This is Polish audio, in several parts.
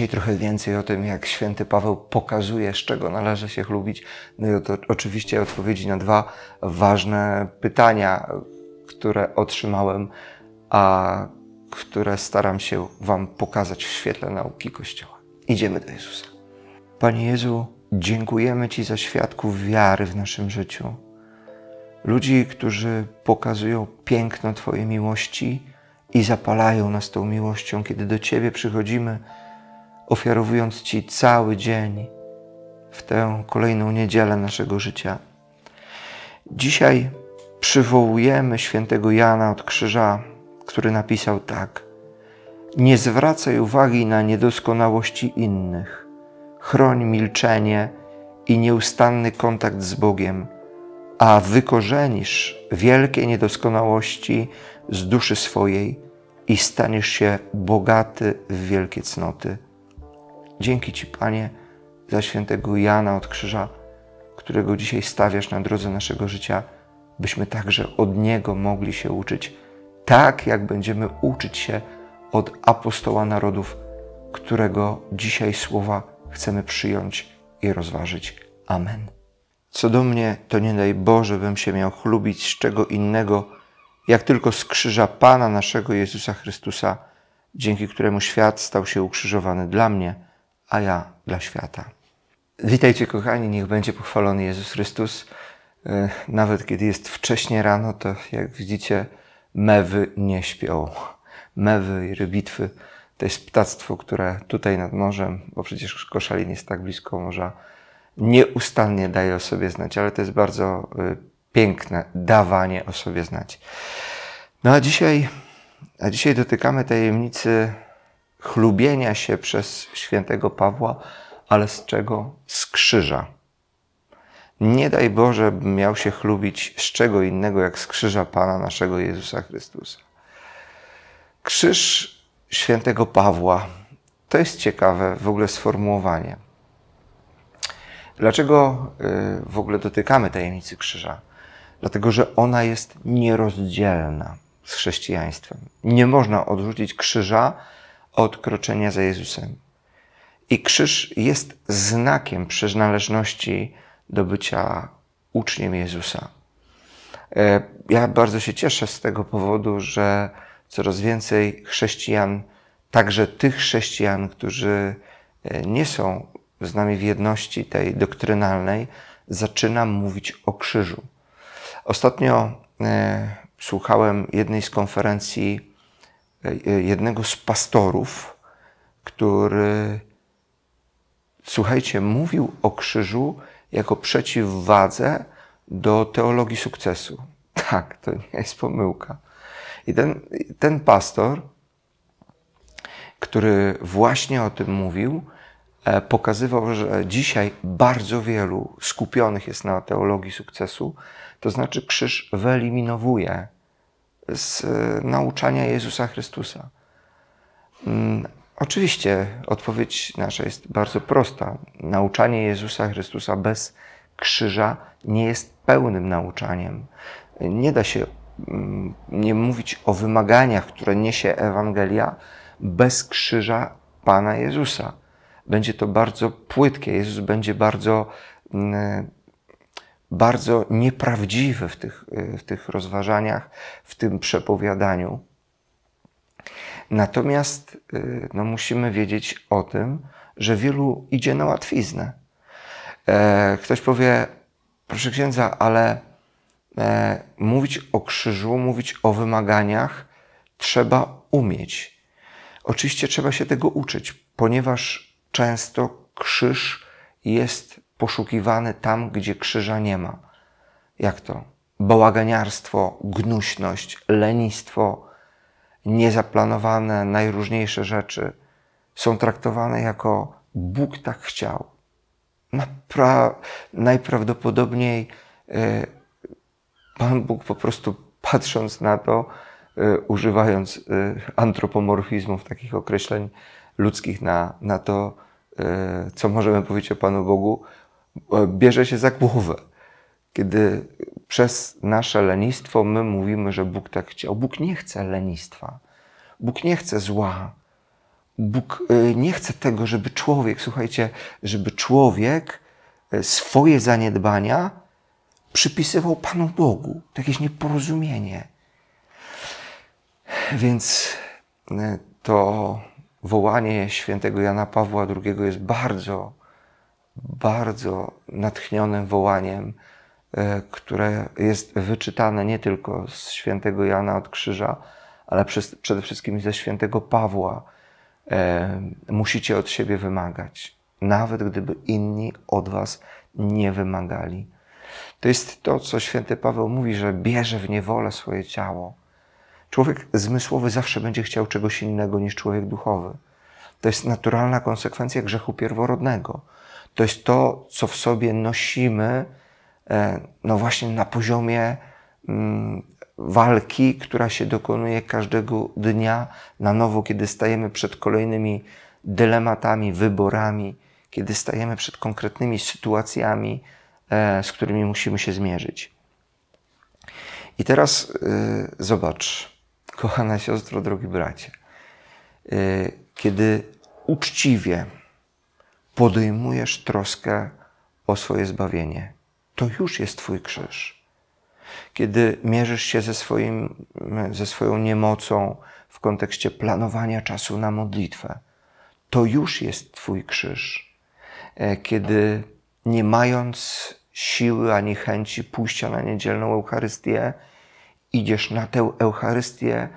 Dzisiaj trochę więcej o tym, jak święty Paweł pokazuje, z czego należy się chlubić. No i to oczywiście odpowiedzi na dwa ważne pytania, które otrzymałem, a które staram się Wam pokazać w świetle nauki Kościoła. Idziemy do Jezusa. Panie Jezu, dziękujemy Ci za świadków wiary w naszym życiu. Ludzi, którzy pokazują piękno Twojej miłości i zapalają nas tą miłością, kiedy do Ciebie przychodzimy ofiarowując Ci cały dzień w tę kolejną niedzielę naszego życia. Dzisiaj przywołujemy świętego Jana od Krzyża, który napisał tak: Nie zwracaj uwagi na niedoskonałości innych, chroń milczenie i nieustanny kontakt z Bogiem, a wykorzenisz wielkie niedoskonałości z duszy swojej i staniesz się bogaty w wielkie cnoty. Dzięki Ci, Panie, za świętego Jana od Krzyża, którego dzisiaj stawiasz na drodze naszego życia, byśmy także od niego mogli się uczyć, tak jak będziemy uczyć się od apostoła narodów, którego dzisiaj słowa chcemy przyjąć i rozważyć. Amen. Co do mnie, to nie daj Boże, bym się miał chlubić z czego innego, jak tylko z krzyża Pana naszego Jezusa Chrystusa, dzięki któremu świat stał się ukrzyżowany dla mnie a ja dla świata. Witajcie, kochani, niech będzie pochwalony Jezus Chrystus. E, nawet kiedy jest wcześnie rano, to jak widzicie, mewy nie śpią. Mewy i rybitwy to jest ptactwo, które tutaj nad morzem, bo przecież Koszalin jest tak blisko morza, nieustannie daje o sobie znać, ale to jest bardzo e, piękne dawanie o sobie znać. No a dzisiaj, a dzisiaj dotykamy tajemnicy chlubienia się przez świętego Pawła, ale z czego? Z krzyża. Nie daj Boże, bym miał się chlubić z czego innego jak z krzyża Pana naszego Jezusa Chrystusa. Krzyż świętego Pawła to jest ciekawe w ogóle sformułowanie. Dlaczego y, w ogóle dotykamy tajemnicy krzyża? Dlatego, że ona jest nierozdzielna z chrześcijaństwem. Nie można odrzucić krzyża od kroczenia za Jezusem. I krzyż jest znakiem przynależności do bycia uczniem Jezusa. E, ja bardzo się cieszę z tego powodu, że coraz więcej chrześcijan, także tych chrześcijan, którzy e, nie są z nami w jedności tej doktrynalnej, zaczyna mówić o krzyżu. Ostatnio e, słuchałem jednej z konferencji E, e, jednego z pastorów, który, słuchajcie, mówił o krzyżu jako przeciwwadze do teologii sukcesu. Tak, to nie jest pomyłka. I ten, ten pastor, który właśnie o tym mówił, e, pokazywał, że dzisiaj bardzo wielu skupionych jest na teologii sukcesu, to znaczy krzyż wyeliminowuje z e, nauczania Jezusa Chrystusa? Mm, oczywiście odpowiedź nasza jest bardzo prosta. Nauczanie Jezusa Chrystusa bez krzyża nie jest pełnym nauczaniem. Nie da się mm, nie mówić o wymaganiach, które niesie Ewangelia bez krzyża Pana Jezusa. Będzie to bardzo płytkie. Jezus będzie bardzo mm, bardzo nieprawdziwy w tych, y, w tych rozważaniach, w tym przepowiadaniu. Natomiast y, no, musimy wiedzieć o tym, że wielu idzie na łatwiznę. E, ktoś powie, proszę księdza, ale e, mówić o krzyżu, mówić o wymaganiach trzeba umieć. Oczywiście trzeba się tego uczyć, ponieważ często krzyż jest poszukiwany tam, gdzie krzyża nie ma. Jak to? Bałaganiarstwo, gnuśność, lenistwo, niezaplanowane, najróżniejsze rzeczy są traktowane jako Bóg tak chciał. Napra najprawdopodobniej y, Pan Bóg po prostu patrząc na to, y, używając y, antropomorfizmów, takich określeń ludzkich na, na to, co możemy powiedzieć o Panu Bogu, E, bierze się za głowę, kiedy przez nasze lenistwo my mówimy, że Bóg tak chciał. Bóg nie chce lenistwa, Bóg nie chce zła. Bóg e, nie chce tego, żeby człowiek, słuchajcie, żeby człowiek e, swoje zaniedbania przypisywał Panu Bogu. To jakieś nieporozumienie. Więc to wołanie świętego Jana Pawła II jest bardzo bardzo natchnionym wołaniem, e, które jest wyczytane nie tylko z świętego Jana od Krzyża, ale przez, przede wszystkim ze świętego Pawła. E, musicie od siebie wymagać, nawet gdyby inni od was nie wymagali. To jest to, co święty Paweł mówi, że bierze w niewolę swoje ciało. Człowiek zmysłowy zawsze będzie chciał czegoś innego niż człowiek duchowy. To jest naturalna konsekwencja grzechu pierworodnego to jest to, co w sobie nosimy, e, no właśnie na poziomie mm, walki, która się dokonuje każdego dnia na nowo, kiedy stajemy przed kolejnymi dylematami, wyborami, kiedy stajemy przed konkretnymi sytuacjami, e, z którymi musimy się zmierzyć. I teraz e, zobacz, kochana siostro, drogi bracie, kiedy uczciwie podejmujesz troskę o swoje zbawienie. To już jest Twój krzyż. Kiedy mierzysz się ze, swoim, ze swoją niemocą w kontekście planowania czasu na modlitwę, to już jest Twój krzyż. E, kiedy nie mając siły ani chęci pójścia na niedzielną Eucharystię, idziesz na tę Eucharystię,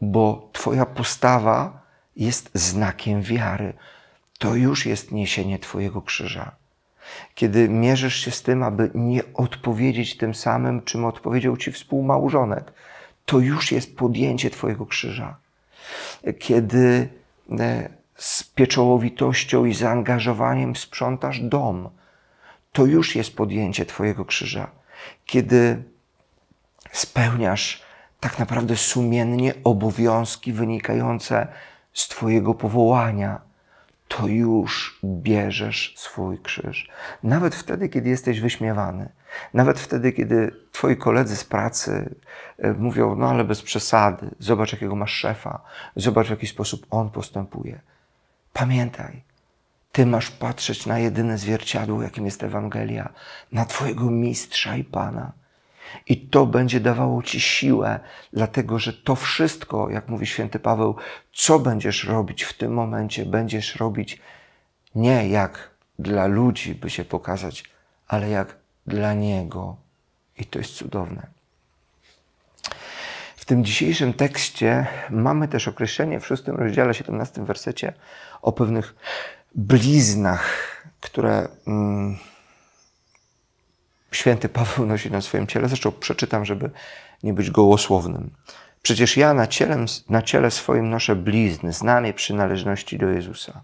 bo Twoja postawa jest znakiem wiary to już jest niesienie Twojego krzyża. Kiedy mierzysz się z tym, aby nie odpowiedzieć tym samym, czym odpowiedział Ci współmałżonek, to już jest podjęcie Twojego krzyża. Kiedy e, z pieczołowitością i zaangażowaniem sprzątasz dom, to już jest podjęcie Twojego krzyża. Kiedy spełniasz tak naprawdę sumiennie obowiązki wynikające z Twojego powołania, to już bierzesz swój krzyż. Nawet wtedy, kiedy jesteś wyśmiewany, nawet wtedy, kiedy twoi koledzy z pracy e, mówią, no ale bez przesady, zobacz jakiego masz szefa, zobacz w jaki sposób on postępuje. Pamiętaj, ty masz patrzeć na jedyne zwierciadło, jakim jest Ewangelia, na twojego mistrza i Pana. I to będzie dawało Ci siłę, dlatego że to wszystko, jak mówi święty Paweł, co będziesz robić w tym momencie, będziesz robić nie jak dla ludzi, by się pokazać, ale jak dla Niego. I to jest cudowne. W tym dzisiejszym tekście mamy też określenie w szóstym rozdziale, 17 wersecie o pewnych bliznach, które. Mm, święty Paweł nosi na swoim ciele. Zresztą przeczytam, żeby nie być gołosłownym. Przecież ja na, na ciele swoim noszę blizny, znamie przynależności do Jezusa.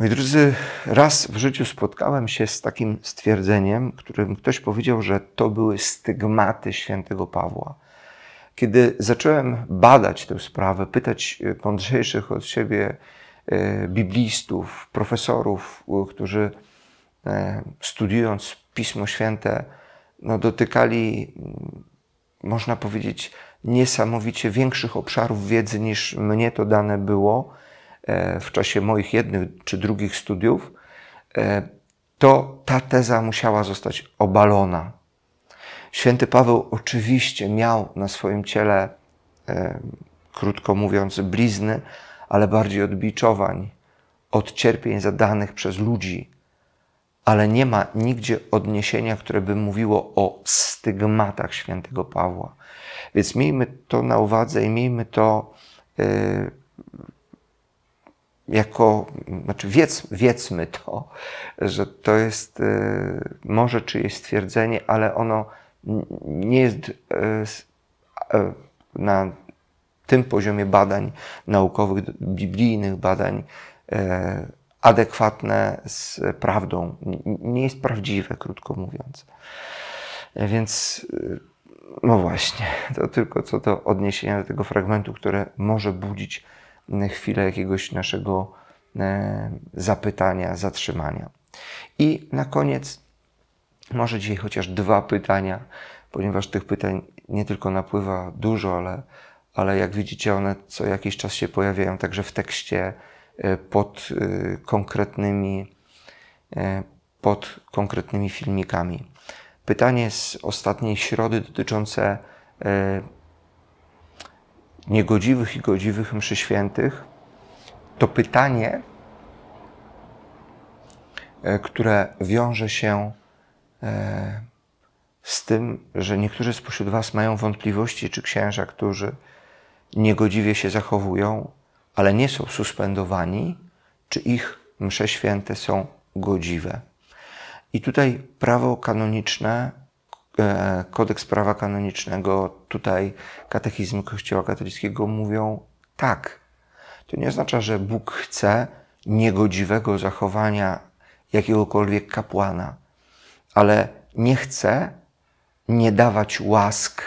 Moi drodzy, raz w życiu spotkałem się z takim stwierdzeniem, którym ktoś powiedział, że to były stygmaty świętego Pawła. Kiedy zacząłem badać tę sprawę, pytać mądrzejszych od siebie e, biblistów, profesorów, którzy E, studiując Pismo Święte, no, dotykali, mm, można powiedzieć, niesamowicie większych obszarów wiedzy niż mnie to dane było e, w czasie moich jednych czy drugich studiów, e, to ta teza musiała zostać obalona. Święty Paweł oczywiście miał na swoim ciele, krótko mówiąc, blizny, ale bardziej odbiczowań, od cierpień zadanych przez ludzi, ale nie ma nigdzie odniesienia, które by mówiło o stygmatach świętego Pawła. Więc miejmy to na uwadze i miejmy to yy, jako, znaczy wiedz, wiedzmy to, że to jest yy, może czyjeś stwierdzenie, ale ono nie jest yy, na tym poziomie badań naukowych, biblijnych badań y, adekwatne z prawdą. Nie jest prawdziwe, krótko mówiąc. E, więc e, no właśnie, to tylko co do odniesienia do tego fragmentu, które może budzić chwilę jakiegoś naszego e, zapytania, zatrzymania. I na koniec, może dzisiaj chociaż dwa pytania, ponieważ tych pytań nie tylko napływa dużo, ale, ale jak widzicie, one co jakiś czas się pojawiają także w tekście E, pod e, konkretnymi, e, pod konkretnymi filmikami. Pytanie z ostatniej środy dotyczące niegodziwych i godziwych mszy świętych. To pytanie, które wiąże się z tym, że niektórzy spośród Was mają wątpliwości, czy księża, którzy niegodziwie się zachowują, ale nie są suspendowani, czy ich msze święte są godziwe. I tutaj prawo kanoniczne, e, kodeks prawa kanonicznego, tutaj katechizm Kościoła katolickiego mówią tak. To nie oznacza, że Bóg chce niegodziwego zachowania jakiegokolwiek kapłana, ale nie chce nie dawać łask,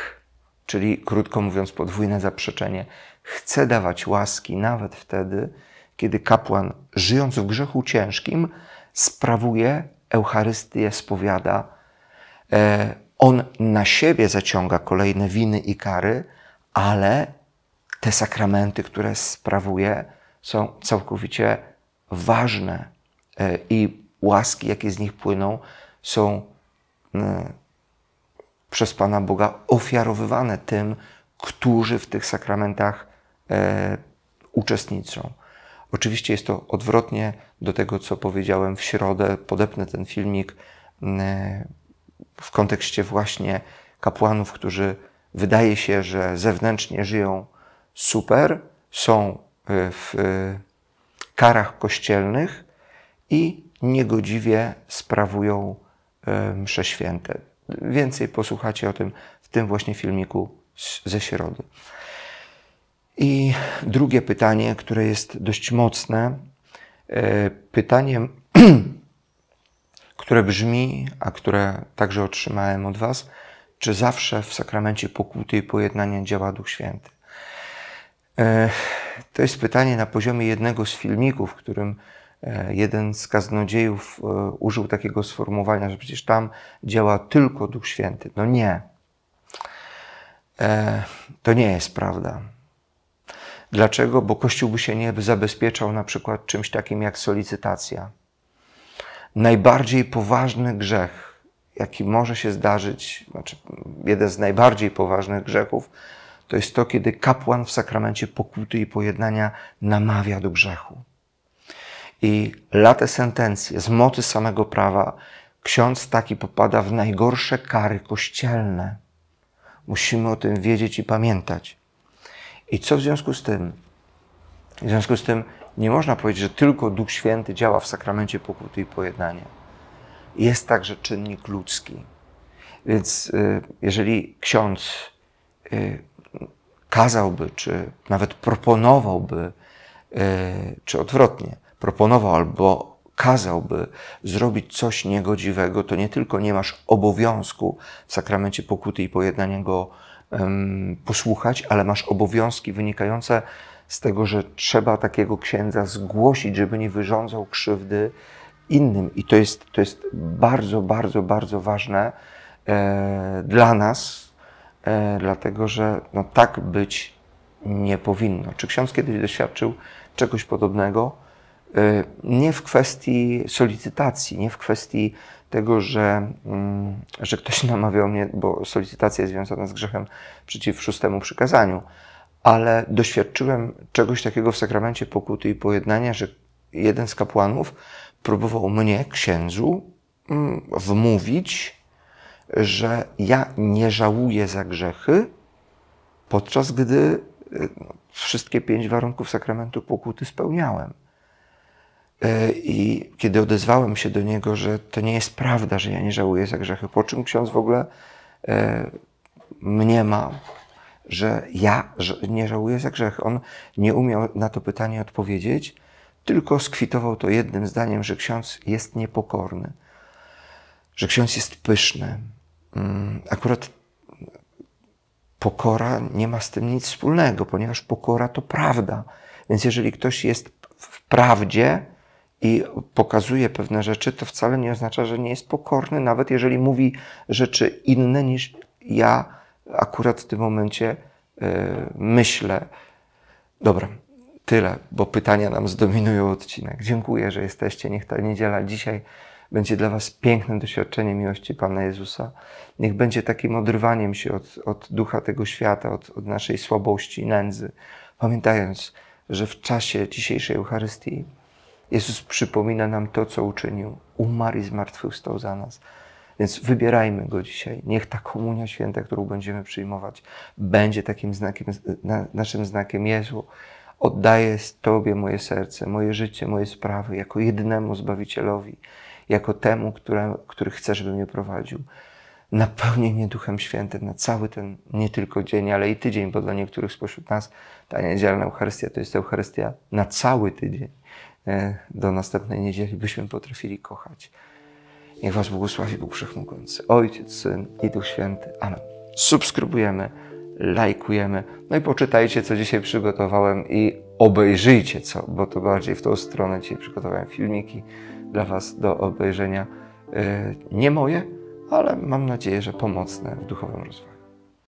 czyli krótko mówiąc podwójne zaprzeczenie, chce dawać łaski nawet wtedy, kiedy kapłan, żyjąc w grzechu ciężkim, sprawuje Eucharystię, spowiada. E, on na siebie zaciąga kolejne winy i kary, ale te sakramenty, które sprawuje, są całkowicie ważne e, i łaski, jakie z nich płyną, są e, przez Pana Boga ofiarowywane tym, którzy w tych sakramentach e, uczestniczą. Oczywiście jest to odwrotnie do tego, co powiedziałem w środę. Podepnę ten filmik w kontekście właśnie kapłanów, którzy wydaje się, że zewnętrznie żyją super, są e, w e, karach kościelnych i niegodziwie sprawują e, msze święte. Więcej posłuchacie o tym w tym właśnie filmiku ze środy. I drugie pytanie, które jest dość mocne, e, pytanie, które brzmi, a które także otrzymałem od Was, czy zawsze w sakramencie pokuty i pojednania działa Duch Święty? E, to jest pytanie na poziomie jednego z filmików, w którym e, jeden z kaznodziejów użył takiego sformułowania, że przecież tam działa tylko Duch Święty. No nie. To nie jest prawda. Dlaczego? Bo Kościół by się nie zabezpieczał na przykład czymś takim jak solicytacja. Najbardziej poważny grzech, jaki może się zdarzyć, znaczy jeden z najbardziej poważnych grzechów, to jest to, kiedy kapłan w sakramencie pokuty i pojednania namawia do grzechu. I late sentencje z mocy samego prawa, ksiądz taki popada w najgorsze kary kościelne. Musimy o tym wiedzieć i pamiętać. I co w związku z tym? W związku z tym nie można powiedzieć, że tylko Duch Święty działa w sakramencie pokuty i pojednania. Jest także czynnik ludzki. Więc y, jeżeli ksiądz y, kazałby, czy nawet proponowałby, y, czy odwrotnie, proponował albo kazałby zrobić coś niegodziwego, to nie tylko nie masz obowiązku w sakramencie pokuty i pojednania go posłuchać, ale masz obowiązki wynikające z tego, że trzeba takiego księdza zgłosić, żeby nie wyrządzał krzywdy innym. I to jest, to jest bardzo, bardzo, bardzo ważne e, dla nas, e, dlatego że no, tak być nie powinno. Czy ksiądz kiedyś doświadczył czegoś podobnego? E, nie w kwestii solicytacji, nie w kwestii tego, że, mm, że ktoś namawiał mnie, bo solicytacja jest związana z grzechem przeciw szóstemu przykazaniu, ale doświadczyłem czegoś takiego w sakramencie pokuty i pojednania, że jeden z kapłanów próbował mnie, księdzu, mm, wmówić, że ja nie żałuję za grzechy, podczas gdy y, no, wszystkie pięć warunków sakramentu pokuty spełniałem. E, I kiedy odezwałem się do niego, że to nie jest prawda, że ja nie żałuję za grzechy, po czym ksiądz w ogóle e, ma, że ja nie żałuję za grzech. On nie umiał na to pytanie odpowiedzieć, tylko skwitował to jednym zdaniem, że ksiądz jest niepokorny, że ksiądz jest pyszny. Mm, akurat pokora nie ma z tym nic wspólnego, ponieważ pokora to prawda. Więc jeżeli ktoś jest w prawdzie, i pokazuje pewne rzeczy, to wcale nie oznacza, że nie jest pokorny, nawet jeżeli mówi rzeczy inne niż ja akurat w tym momencie yy, myślę. Dobra, tyle, bo pytania nam zdominują odcinek. Dziękuję, że jesteście. Niech ta niedziela dzisiaj będzie dla Was pięknym doświadczeniem miłości Pana Jezusa. Niech będzie takim odrywaniem się od, od ducha tego świata, od, od naszej słabości, nędzy, pamiętając, że w czasie dzisiejszej Eucharystii Jezus przypomina nam to, co uczynił. Umarł i zmartwychwstał za nas. Więc wybierajmy Go dzisiaj. Niech ta komunia święta, którą będziemy przyjmować, będzie takim znakiem, naszym znakiem Jezu. Oddaję Tobie moje serce, moje życie, moje sprawy, jako jednemu Zbawicielowi, jako temu, które, który chce, żeby mnie prowadził. Napełnij mnie Duchem Świętym na cały ten, nie tylko dzień, ale i tydzień, bo dla niektórych spośród nas ta niedzielna Eucharystia to jest Eucharystia na cały tydzień. E, do następnej niedzieli byśmy potrafili kochać. Niech Was błogosławi Bóg Wszechmogący, Ojciec, Syn i Duch Święty. Amen. Subskrybujemy, lajkujemy, no i poczytajcie, co dzisiaj przygotowałem i obejrzyjcie co, bo to bardziej w tą stronę dzisiaj przygotowałem filmiki dla Was do obejrzenia. E, nie moje, ale mam nadzieję, że pomocne w duchowym rozwoju.